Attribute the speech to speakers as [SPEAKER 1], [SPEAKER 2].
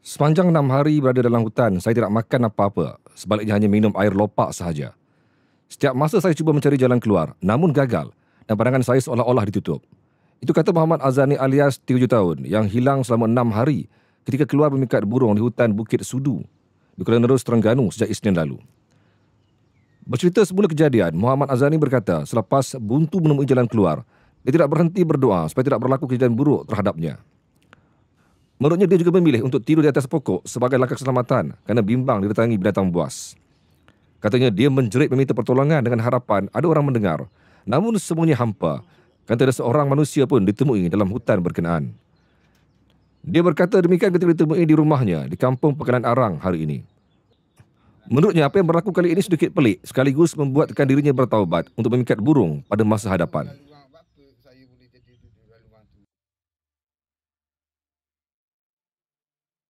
[SPEAKER 1] Sepanjang enam hari berada dalam hutan, saya tidak makan apa-apa. Sebaliknya hanya minum air lopak sahaja. Setiap masa saya cuba mencari jalan keluar, namun gagal dan pandangan saya seolah-olah ditutup. Itu kata Muhammad Azani alias 7 tahun yang hilang selama enam hari ketika keluar memikat burung di hutan Bukit Sudu di Kuala Nerus, Terengganu sejak Isnin lalu. Bercerita semula kejadian, Muhammad Azani berkata selepas buntu menemui jalan keluar, dia tidak berhenti berdoa supaya tidak berlaku kejadian buruk terhadapnya. Menurutnya dia juga memilih untuk tidur di atas pokok sebagai langkah keselamatan kerana bimbang didatangi binatang buas. Katanya dia menjerit meminta pertolongan dengan harapan ada orang mendengar. Namun semuanya hampa. Kan tidak seorang manusia pun ditemui dalam hutan berkenaan. Dia berkata demikian ketika ditemui di rumahnya di kampung Pekanan Arang hari ini. Menurutnya apa yang berlaku kali ini sedikit pelik sekaligus membuatkan dirinya bertaubat untuk memikat burung pada masa hadapan.